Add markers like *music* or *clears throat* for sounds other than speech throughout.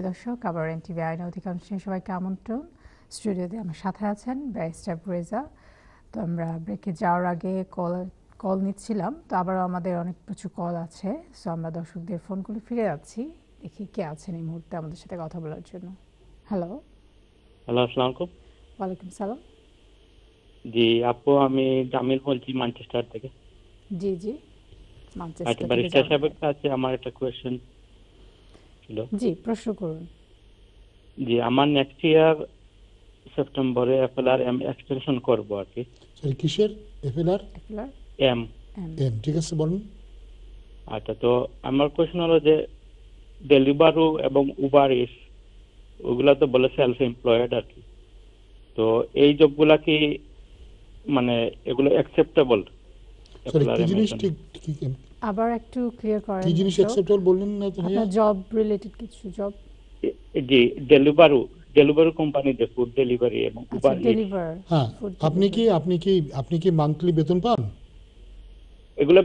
প্রিয় দর্শক আবার এনটিভি আইন অধিকাংশ সবাইকে আমন্ত্রণ স্টুডিওতে আমার সাথে আছেন ব্যারিস্টার ব্রেজা তো আমরা ব্রেকে যাওয়ার আগে কল কল নিচ্ছিলাম তো আবারও আমাদের অনেক প্রচুর কল আছে সো আমরা দর্শকদের ফোনগুলো ফিরে যাচ্ছি দেখি কে আছেন এই মুহূর্তে আমাদের সাথে কথা বলার জন্য হ্যালো হ্যালো আসসালামু ওয়ালাইকুম সালাম জি আপু আমি জামিল বলছি ম্যানচেস্টার থেকে জি জি ম্যানচেস্টার আচ্ছা, থেকে আমার একটা কোয়েশ্চেন ছিল জি করুন জি আমার নেক্সট ইয়ার সেপ্টেম্বরে এফএলআর এম এক্সটেনশন করব আর কি কিসের এফএলআর এফএলআর এম এম ঠিক আছে বলুন আচ্ছা তো আমার কোশ্চেন হলো যে ডেলিভারু এবং উবার ইস ওগুলা তো বলে সেলফ এমপ্লয়েড আর কি তো এই জবগুলা কি মানে এগুলো অ্যাকসেপ্টেবল সরি কি জিনিস ঠিক আবার একটু ক্লিয়ার করেন কি জিনিস অ্যাকসেপ্টেবল বললেন না তো আপনার জব রিলেটেড কিছু জব জি ডেলিভারি ডেলিভারি দে ফুড ডেলিভারি এবং উবার আচ্ছা, ডেলিভার হ্যাঁ আপনি কি আপনি কি আপনি কি মান্থলি বেতন পান এগুলো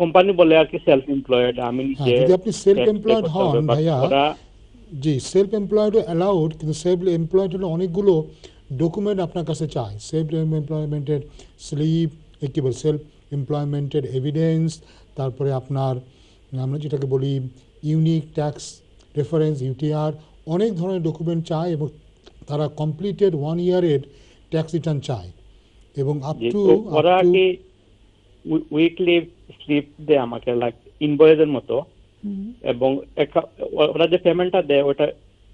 কোম্পানি বলে আর কি সেলফ এমপ্লয়েড আমি হ্যাঁ, নিজে যদি আপনি সেলফ এমপ্লয়েড হন ভাইয়া জি সেলফ এমপ্লয়েড এলাউড কিন্তু সেলফ এমপ্লয়েড হলে অনেকগুলো ডকুমেন্ট আপনার কাছে চাই সেলফ এমপ্লয়মেন্টের স্লিপ একটি বল সেলফ এমপ্লয়মেন্টের এভিডেন্স তারপরে আপনার আমরা যেটাকে বলি ইউনিক ট্যাক্স রেফারেন্স ইউটিআর অনেক ধরনের ডকুমেন্ট চায় এবং তারা কমপ্লিটেড ওয়ান ইয়ারের ট্যাক্স রিটার্ন চায় এবং আপ টু ওরা উইকলি স্লিপ দেয় আমাকে লাইক ইনভয়েসের মতো এবং ওরা যে পেমেন্টটা দেয় ওটা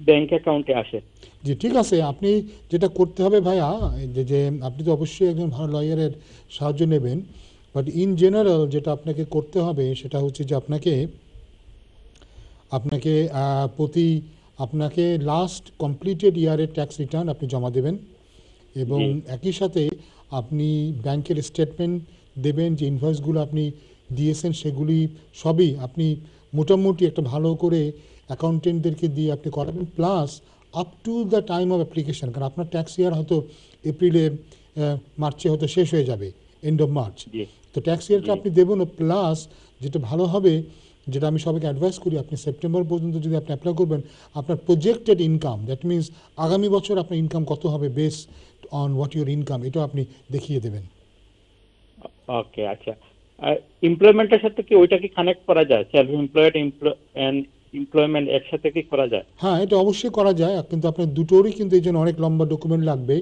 ব্যাংক অ্যাকাউন্টে আসে জি ঠিক আছে আপনি যেটা করতে হবে ভাইয়া যে আপনি তো অবশ্যই একজন ভালো লয়ারের সাহায্য নেবেন বাট ইন জেনারেল যেটা আপনাকে করতে হবে সেটা হচ্ছে যে আপনাকে আপনাকে প্রতি আপনাকে লাস্ট কমপ্লিটেড ইয়ারের ট্যাক্স রিটার্ন আপনি জমা দেবেন এবং একই সাথে আপনি ব্যাংকের স্টেটমেন্ট দেবেন যে ইনভয়েসগুলো আপনি দিয়েছেন সেগুলি সবই আপনি মোটামুটি একটা ভালো করে অ্যাকাউন্টেন্টদেরকে দিয়ে আপনি করাবেন plus up to the time of application কারণ আপনার ট্যাক্স ইয়ার হয়তো এপ্রিলে মার্চে হয়তো শেষ হয়ে যাবে এন্ড অফ মার্চ তো ট্যাক্স ইয়ারটা আপনি দেবেন প্লাস যেটা ভালো হবে যেটা আমি সবাইকে অ্যাডভাইস করি আপনি সেপ্টেম্বর পর্যন্ত যদি আপনি অ্যাপ্লাই করবেন আপনার প্রজেক্টেড ইনকাম দ্যাট মিনস আগামী বছর আপনার ইনকাম কত হবে base on what your income এটা আপনি দেখিয়ে দেবেন ওকে আচ্ছা আর এমপ্লয়মেন্টের সাথে কি ওইটাকে কানেক্ট করা যায় সেলফ এমপ্লয়েড এন্ড এমপ্লয়মেন্ট একসাথে কি করা যায় হ্যাঁ এটা অবশ্যই করা যায় কিন্তু আপনার দুটোরই কিন্তু এই জন্য অনেক লম্বা ডকুমেন্ট লাগবে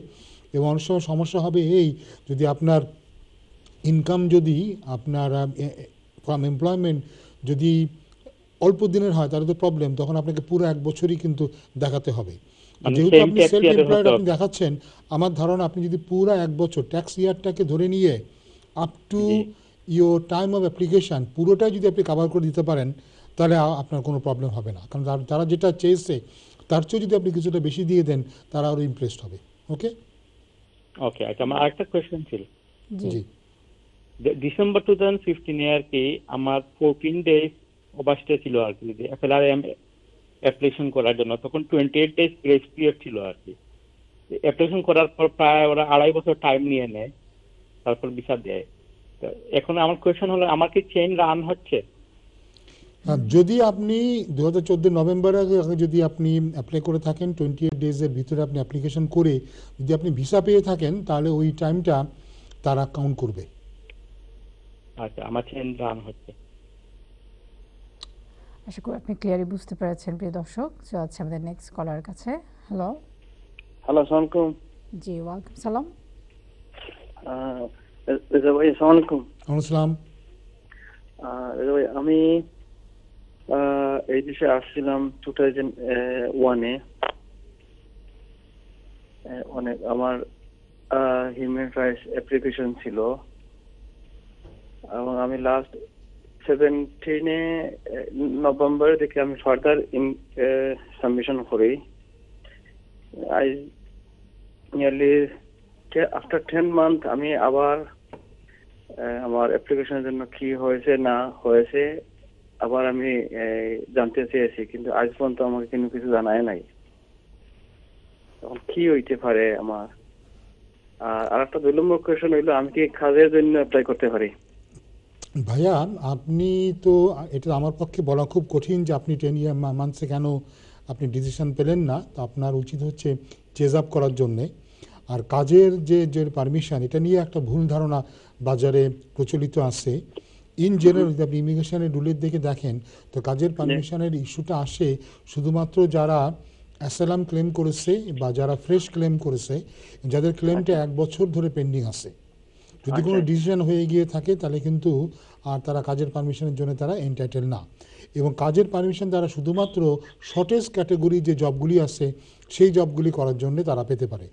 এবং অনেক সময় সমস্যা হবে এই যদি আপনার ইনকাম যদি আপনার ফ্রম এমপ্লয়মেন্ট যদি অল্প দিনের হয় তাহলে তো প্রবলেম তখন আপনাকে পুরো এক বছরই কিন্তু দেখাতে হবে মানে যেহেতু আপনি সেলফ এমপ্লয়েড আপনি দেখাচ্ছেন আমার ধারণা আপনি যদি পুরো এক বছর ট্যাক্স ইয়ারটাকে ধরে নিয়ে up to your time of application পুরোটাই যদি আপনি কাভার করে দিতে পারেন তাহলে আপনার কোনো প্রবলেম হবে না কারণ তারা যেটা চেয়েছে তার চেয়ে যদি আপনি কিছুটা বেশি দিয়ে দেন তারা আরও ইমপ্রেসড হবে ওকে ওকে আচ্ছা আমার আরেকটা কোয়েশ্চেন ছিল জি ডিসেম্বর টু থাউজেন্ড ফিফটিনে আর কি আমার ফোরটিন ডেজ অবাসটা ছিল আর কি F L R M application করার জন্য তখন twenty eight days grace period ছিল আর কি অ্যাপ্লিকেশন করার পর প্রায় ওরা আড়াই বছর টাইম নিয়ে নেয় তারপর ভিসা দেয় এখন আমার কোয়েশন হলো আমার কি চেইন রান হচ্ছে যদি আপনি দু হাজার চোদ্দো নভেম্বর আগে যদি আপনি অ্যাপ্লাই করে থাকেন টোয়েন্টি এইট ডেজের ভিতরে আপনি অ্যাপ্লিকেশন করে যদি আপনি ভিসা পেয়ে থাকেন তাহলে ওই টাইমটা তারা কাউন্ট করবে আচ্ছা আমার রান হচ্ছে আশা করি আপনি ক্লিয়ারলি বুঝতে পেরেছেন প্রিয় দর্শক আছে আমাদের নেক্সট কলার কাছে হ্যালো হ্যালো আসসালামু আলাইকুম জি ওয়ালাইকুম সালাম রেজা ভাই আসসালামু আলাইকুম সালাম রেজা ভাই আমি এই দেশে আসছিলাম টু থাউজেন্ড ওয়ানে অনেক আমার হিউম্যান রাইটস অ্যাপ্লিকেশন ছিল এবং আমি লাস্ট সেভেন্টিনে নভেম্বর থেকে আমি ফার্দার ইন সাবমিশন করি I nearly after ten month আমি আবার আমার অ্যাপ্লিকেশনের জন্য কি হয়েছে না হয়েছে আবার আমি জানতে চেয়েছি কিন্তু আজ পর্যন্ত আমাকে কিন্তু কিছু জানায় নাই তখন কি হইতে পারে আমার আর একটা দুই নম্বর কোয়েশন হইলো আমি কি কাজের জন্য অ্যাপ্লাই করতে পারি ভাইয়া আপনি তো এটা আমার পক্ষে বলা খুব কঠিন যে আপনি টেন ইয়ার মান্থসে কেন আপনি ডিসিশন পেলেন না তো আপনার উচিত হচ্ছে চেজ আপ করার জন্যে আর কাজের যে যে পারমিশন এটা নিয়ে একটা ভুল ধারণা বাজারে প্রচলিত আছে ইন জেনারেল আপনি ইমিগ্রেশনের রুলের দিকে দেখেন তো কাজের পারমিশনের ইস্যুটা আসে শুধুমাত্র যারা অ্যাসালাম ক্লেম করেছে বা যারা ফ্রেশ ক্লেম করেছে যাদের ক্লেমটা আচ্ছা। এক বছর ধরে পেন্ডিং আছে যদি আচ্ছা। কোনো ডিসিশন হয়ে গিয়ে থাকে তাহলে কিন্তু আর তারা কাজের পারমিশনের জন্য তারা এন্টাইটেল না এবং কাজের পারমিশন তারা শুধুমাত্র শর্টেজ ক্যাটাগরি যে জবগুলি আছে সেই জবগুলি করার জন্য তারা পেতে পারে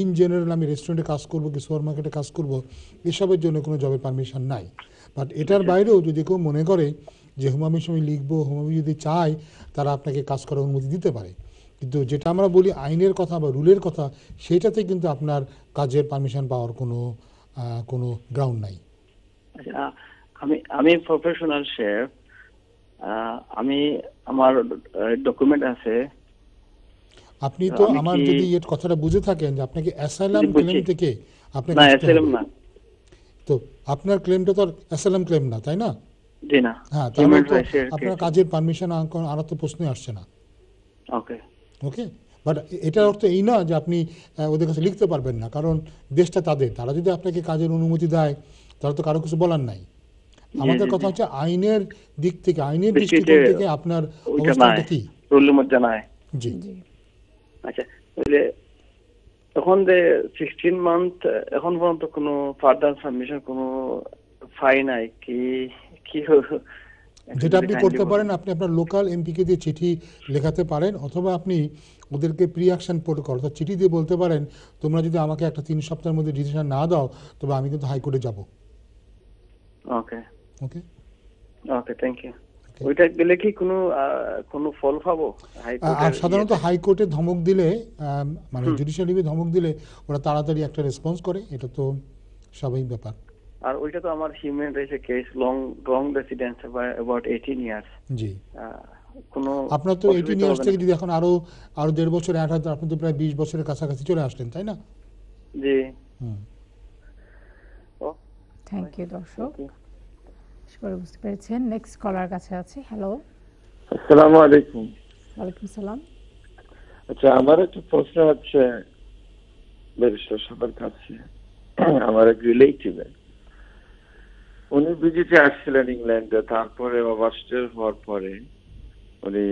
ইন জেনারেল আমি রেস্টুরেন্টে কাজ করব কি সুপার মার্কেটে কাজ করব এসবের জন্য কোনো জবের পারমিশন নাই বাট এটার বাইরেও যদি কেউ মনে করে যে হুমামির আমি লিখবো হুমামি যদি চায় তারা আপনাকে কাজ করার অনুমতি দিতে পারে কিন্তু যেটা আমরা বলি আইনের কথা বা রুলের কথা সেটাতে কিন্তু আপনার কাজের পারমিশন পাওয়ার কোনো কোনো গ্রাউন্ড নাই আচ্ছা, আমি আমি প্রফেশনাল শেফ আমি আমার ডকুমেন্ট আছে আপনি তো আমার যদি এই কথাটা বুঝে থাকেন যে আপনাকে অ্যাসাইলাম ক্লেম থেকে আপনি না অ্যাসাইলাম না তো আপনার ক্লেমটা তো অ্যাসাইলাম ক্লেম না তাই না জি না হ্যাঁ তাহলে আপনার কাজের পারমিশন আর তো প্রশ্নই আসছে না ওকে ওকে বাট এটার অর্থ এই না যে আপনি ওদের কাছে লিখতে পারবেন না কারণ দেশটা তাদের তারা যদি আপনাকে কাজের অনুমতি দেয় তারা তো কারো কিছু বলার নাই আমাদের কথা হচ্ছে আইনের দিক থেকে আইনের দৃষ্টিকোণ থেকে আপনার অবস্থানটা কি জি আচ্ছা তাহলে যে সিক্সটিন মান্থ এখন পর্যন্ত কোনো ফার্দার সাবমিশন কোনো ফাইন নাই কি কি যেটা আপনি করতে পারেন আপনি আপনার লোকাল এমপিকে দিয়ে চিঠি লেখাতে পারেন অথবা আপনি ওদেরকে প্রি অ্যাকশন প্রোটোকল অর্থাৎ চিঠি দিয়ে বলতে পারেন তোমরা যদি আমাকে একটা তিন সপ্তাহের মধ্যে ডিসিশন না দাও তবে আমি কিন্তু হাইকোর্টে যাব ওকে ওকে ওকে থ্যাংক ইউ সাধারণত হাইকোর্টে ইয়ে? ধমক দিলে মানে জুডিশিয়াল ধমক দিলে ওরা তাড়াতাড়ি একটা রেসপন্স করে এটা তো স্বাভাবিক ব্যাপার আর ওইটা তো আমার human rights case long long residence about 18 years জি কোনো আপনার তো 18 ইয়ার্স থেকে যদি এখন আরো আরো দেড় বছর আট হাজার আপনি তো প্রায় 20 বছরের কাছাকাছি চলে আসলেন তাই না জি হুম থ্যাংক ইউ দর্শক সবাই বুঝতে পেরেছেন নেক্সট কলার কাছে আছে হ্যালো আসসালামু আলাইকুম ওয়ালাইকুম সালাম আচ্ছা আমার একটা প্রশ্ন আছে ব্যারিস্টার সাহেবের কাছে আমার এক রিলেটিভের উনি ভিজিটে আসছিলেন ইংল্যান্ডে তারপরে অবাস্টের হওয়ার পরে উনি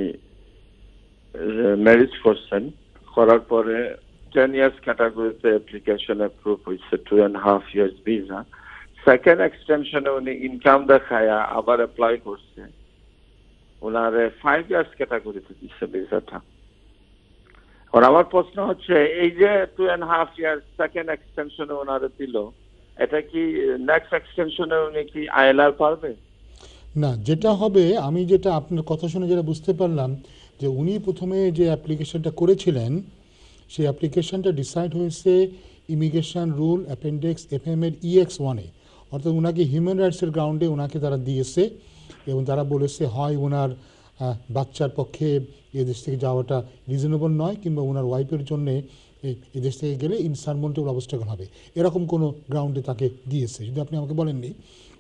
ম্যারেজ করছেন করার পরে টেন ইয়ার্স ক্যাটাগরিতে অ্যাপ্লিকেশন অ্যাপ্রুভ হয়েছে two and half years visa second এক্সটেনশনে উনি ইনকাম দেখায় আবার অ্যাপ্লাই করছে ওনার ফাইভ ইয়ার্স ক্যাটাগরিতে দিচ্ছে ভিসাটা আমার প্রশ্ন হচ্ছে এই যে two and half years second এক্সটেনশনে ওনারে দিল এটা কি নেক্সট এক্সটেনশনে উনি কি আইএলআর পারবে না যেটা হবে আমি যেটা আপনার কথা শুনে যেটা বুঝতে পারলাম যে উনি প্রথমে যে অ্যাপ্লিকেশনটা করেছিলেন সেই অ্যাপ্লিকেশনটা ডিসাইড হয়েছে immigration rule appendix F M এর ইএক্স e ওয়ানে অর্থাৎ ওনাকে হিউম্যান রাইটসের গ্রাউন্ডে ওনাকে তারা দিয়েছে এবং তারা বলেছে হয় ওনার বাচ্চার পক্ষে এদেশ থেকে যাওয়াটা রিজনেবল নয় কিংবা ওনার ওয়াইফের জন্যে এই দেশ থেকে গেলে ইনসান মন্টেবল অবস্থা হবে এরকম কোনো গ্রাউন্ডে তাকে দিয়েছে যদি আপনি আমাকে বলেননি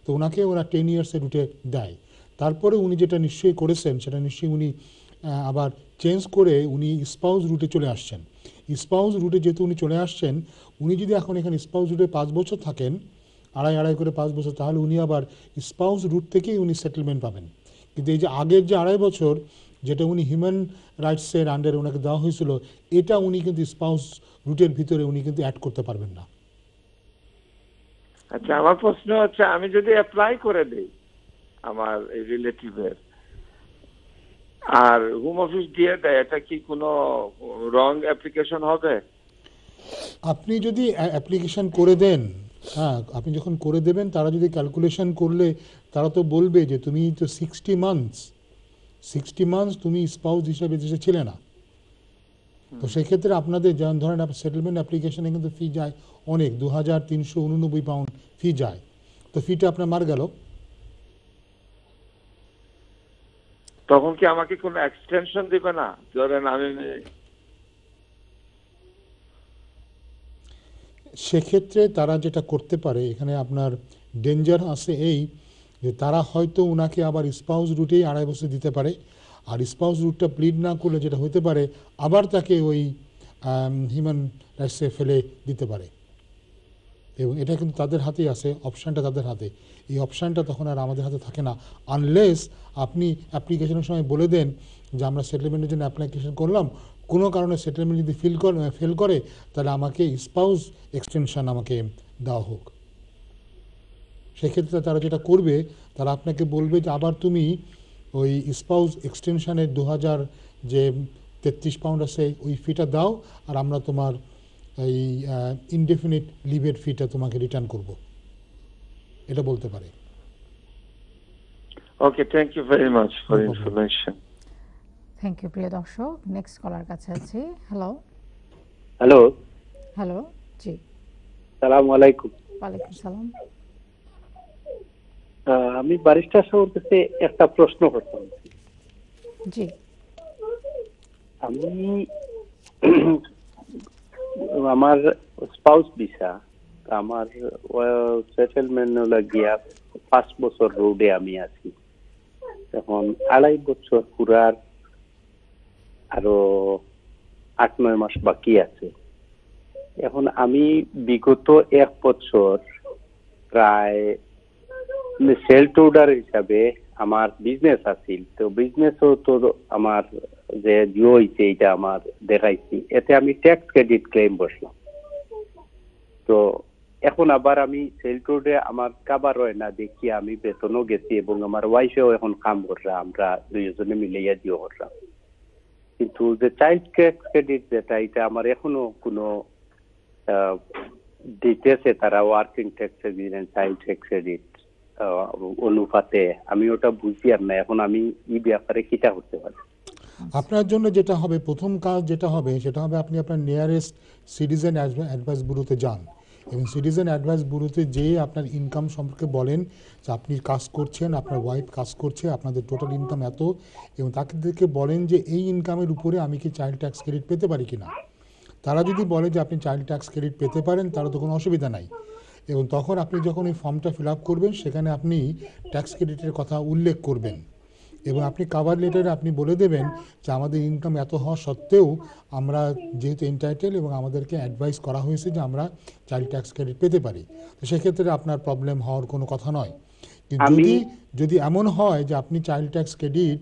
তো ওনাকে ওরা টেন ইয়ার্সের রুটে দেয় তারপরে উনি যেটা নিশ্চয়ই করেছেন সেটা নিশ্চয়ই উনি আবার চেঞ্জ করে উনি স্পাউস রুটে চলে আসছেন স্পাউস রুটে যেহেতু উনি চলে আসছেন উনি যদি এখন এখানে স্পাউস রুটে পাঁচ বছর থাকেন আড়াই আড়াই করে পাঁচ বছর তাহলে উনি আবার স্পাউস রুট থেকেই উনি সেটেলমেন্ট পাবেন কিন্তু এই যে আগের যে আড়াই বছর যেটা উনি হিউম্যান রাইটসের আন্ডারে ওনাকে দেওয়া হয়েছিল এটা উনি কিন্তু স্পাউস রুটের ভিতরে উনি কিন্তু অ্যাড করতে পারবেন না আচ্ছা আমার প্রশ্ন হচ্ছে আমি যদি অ্যাপ্লাই করে দেই আমার এই রিলেটিভের আর হোম অফিস দিয়ে দেয় এটা কি কোনো রং অ্যাপ্লিকেশন হবে আপনি যদি অ্যাপ্লিকেশন করে দেন হ্যাঁ আপনি যখন করে দেবেন তারা যদি ক্যালকুলেশন করলে তারা তো বলবে যে তুমি তো সিক্সটি মান্থস সিক্সটি মান্থস তুমি স্পাউস হিসাবে দেশে ছিলে না তো সেক্ষেত্রে আপনাদের যেমন ধরেন সেটেলমেন্ট অ্যাপ্লিকেশনে কিন্তু ফি যায় অনেক দু হাজার তিনশো উননব্বই পাউন্ড ফি যায় তো ফিটা আপনার মার গেল তখন কি আমাকে কোনো এক্সটেনশন দিবে না ধরেন আমি সেক্ষেত্রে তারা যেটা করতে পারে এখানে আপনার ডেঞ্জার আছে এই যে তারা হয়তো ওনাকে আবার স্পাউস রুটেই আড়াই বছর দিতে পারে আর স্পাউস রুটটা প্লিড না করলে যেটা হতে পারে আবার তাকে ওই হিউম্যান রাইটসে ফেলে দিতে পারে এবং এটা কিন্তু তাদের হাতেই আছে অপশানটা তাদের হাতে এই অপশানটা তখন আর আমাদের হাতে থাকে না আনলেস আপনি অ্যাপ্লিকেশনের সময় বলে দেন যে আমরা সেটেলমেন্টের জন্য অ্যাপ্লিকেশন করলাম কোনো কারণে সেটেলমেন্ট যদি ফিল করে ফেল করে তাহলে আমাকে স্পাউস এক্সটেনশন আমাকে দেওয়া হোক সেক্ষেত্রে তারা যেটা করবে তারা আপনাকে বলবে যে আবার তুমি ওই স্পাউস এক্সটেনশানের দু হাজার যে তেত্রিশ পাউন্ড আছে ওই ফিটা দাও আর আমরা তোমার এই ইনডেফিনিট লিভের ফিটা তোমাকে রিটার্ন করব এটা বলতে পারে okay thank you very much for information thank you প্রিয় দর্শক নেক্সট কলার কাছে আছি হ্যালো হ্যালো হ্যালো জি আলাইকুম ওয়ালাইকুম সালাম আমি বারিস্টার সাহেবের কাছে একটা প্রশ্ন করতাম জি আমি *clears throat* আমার স্পাউস ভিসা আমার সেটেলমেন্ট হলো গিয়া পাঁচ বছর রোডে আমি আছি এখন আড়াই বছর পুরার আরো আট নয় মাস বাকি আছে এখন আমি বিগত এক বছর প্রায় সেল মানে ট্রেডার হিসাবে আমার বিজনেস আছিল তো বিজনেস তো আমার যে জিও হয়েছে এটা আমার দেখাইছি এতে আমি ট্যাক্স ক্রেডিট ক্লেম বসলাম তো এখন আবার আমি সেল টুডে আমার কাবার হয় না দেখি আমি বেতনও গেছি এবং আমার ওয়াইফেও এখন কাম করলাম আমরা দুইজনে মিলাইয়া জিও করলাম কিন্তু যে চাইল্ড ক্রেডিট যেটা এটা আমার এখনো কোনো দিতেছে তারা working tax agreement child tax credit অনুপাতে আমি ওটা বুঝি আর না এখন আমি এই ব্যাপারে কিটা করতে পারি আপনার জন্য যেটা হবে প্রথম কাজ যেটা হবে সেটা হবে আপনি আপনার নিয়ারেস্ট সিটিজেন অ্যাডভাইস ব্যুরোতে যান এবং সিটিজেন অ্যাডভাইস ব্যুরোতে যে আপনার ইনকাম সম্পর্কে বলেন যে আপনি কাজ করছেন আপনার ওয়াইফ কাজ করছে আপনাদের টোটাল ইনকাম এত এবং তাকে দেখে বলেন যে এই ইনকামের উপরে আমি কি চাইল্ড ট্যাক্স ক্রেডিট পেতে পারি কিনা তারা যদি বলে যে আপনি চাইল্ড ট্যাক্স ক্রেডিট পেতে পারেন তারা তো কোনো অসুবিধা নাই এবং তখন আপনি যখন এই ফর্মটা ফিল আপ করবেন সেখানে আপনি ট্যাক্স ক্রেডিটের কথা উল্লেখ করবেন এবং আপনি কাভার লেটারে আপনি বলে দেবেন যে আমাদের ইনকাম এত হওয়া সত্ত্বেও আমরা যেহেতু এন্টাইটেল এবং আমাদেরকে অ্যাডভাইস করা হয়েছে যে আমরা চাইল্ড ট্যাক্স ক্রেডিট পেতে পারি তো সেক্ষেত্রে আপনার প্রবলেম হওয়ার কোনো কথা নয় যদি যদি এমন হয় যে আপনি চাইল্ড ট্যাক্স ক্রেডিট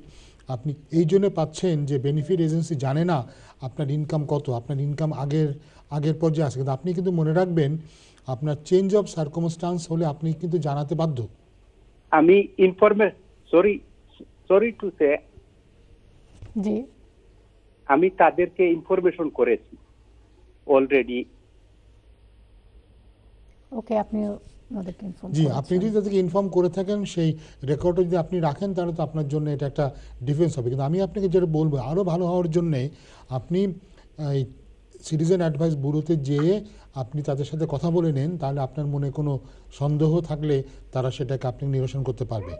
আপনি এই জন্য পাচ্ছেন যে বেনিফিট এজেন্সি জানে না আপনার ইনকাম কত আপনার ইনকাম আগের আগের পর্যায়ে আছে কিন্তু আপনি কিন্তু মনে রাখবেন আপনার চেঞ্জ অফ সার্কমস্টান্স হলে আপনি কিন্তু জানাতে বাধ্য আমি ইনফরমে সরি সরি টু সে জি আমি তাদেরকে ইনফরমেশন করেছি অলরেডি ওকে আপনি জি আপনি যদি তাদেরকে ইনফর্ম করে থাকেন সেই রেকর্ডও যদি আপনি রাখেন তাহলে তো আপনার জন্য এটা একটা ডিফেন্স হবে কিন্তু আমি আপনাকে যেটা বলবো আরও ভালো হওয়ার জন্যে আপনি সিটিজেন অ্যাডভাইস ব্যুরোতে যেয়ে আপনি তাদের সাথে কথা বলে নেন তাহলে আপনার মনে কোনো সন্দেহ থাকলে তারা সেটাকে আপনি নিরসন করতে পারবে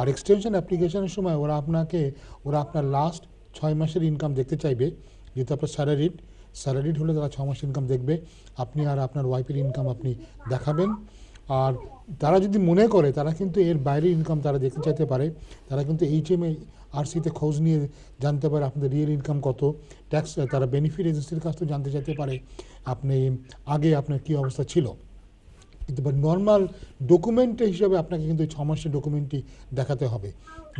আর এক্সটেনশন অ্যাপ্লিকেশনের সময় ওরা আপনাকে ওরা আপনার লাস্ট ছয় মাসের ইনকাম দেখতে চাইবে যেহেতু আপনার স্যালারিড স্যালারিড হলে তারা ছ মাসের ইনকাম দেখবে আপনি আর আপনার ওয়াইফের ইনকাম আপনি দেখাবেন আর তারা যদি মনে করে তারা কিন্তু এর বাইরে ইনকাম তারা দেখতে চাইতে পারে তারা কিন্তু এইচ এম আরসিতে খোঁজ নিয়ে জানতে পারে আপনাদের রিয়েল ইনকাম কত ট্যাক্স তারা বেনিফিট এজেন্সির কাছ থেকে জানতে চাইতে পারে আপনি আগে আপনার কী অবস্থা ছিল কিন্তু বাট নর্মাল ডকুমেন্ট হিসাবে আপনাকে কিন্তু ছ মাসের ডকুমেন্টটি দেখাতে হবে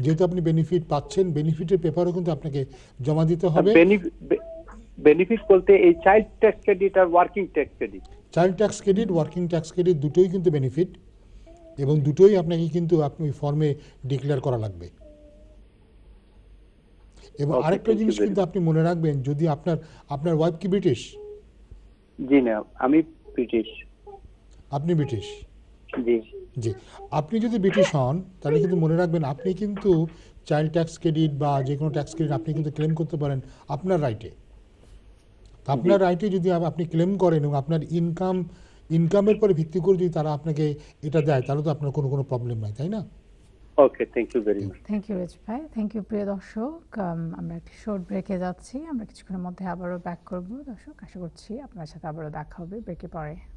যেহেতু আপনি বেনিফিট পাচ্ছেন বেনিফিটের পেপারও কিন্তু আপনাকে জমা দিতে হবে বেনিফিট বলতে এই চাইল্ড ট্যাক্স ক্রেডিট আর working tax credit child tax credit working tax credit দুটোই কিন্তু বেনিফিট এবং দুটোই আপনাকে কিন্তু আপনি ফর্মে ডিক্লেয়ার করা লাগবে এবং আরেকটা জিনিস কিন্তু আপনি মনে রাখবেন যদি আপনার আপনার ওয়াইফ কি ব্রিটিশ জি না আমি ব্রিটিশ আপনি ব্রিটিশ জি জি আপনি যদি ব্রিটিশ হন তাহলে কিন্তু মনে রাখবেন আপনি কিন্তু চাইল্ড ট্যাক্স ক্রেডিট বা যে কোনো ট্যাক্স ক্রেডিট আপনি কিন্তু ক্লেম করতে পারেন আপনার রাইটে আপনার আইটি যদি আপনি ক্লেম করেন এবং আপনার ইনকাম ইনকামের পরে ভিত্তি করে যদি তারা আপনাকে এটা দেয় তাহলে তো আপনার কোনো কোনো প্রবলেম নাই তাই না okay thank you very much thank you Rich ভাই থ্যাংক ইউ প্রিয় দর্শক আমরা একটি শর্ট ব্রেকে যাচ্ছি আমরা কিছুক্ষণের মধ্যে আবারও ব্যাক করব দর্শক আশা করছি আপনার সাথে আবারও দেখা হবে ব্রেকে পরে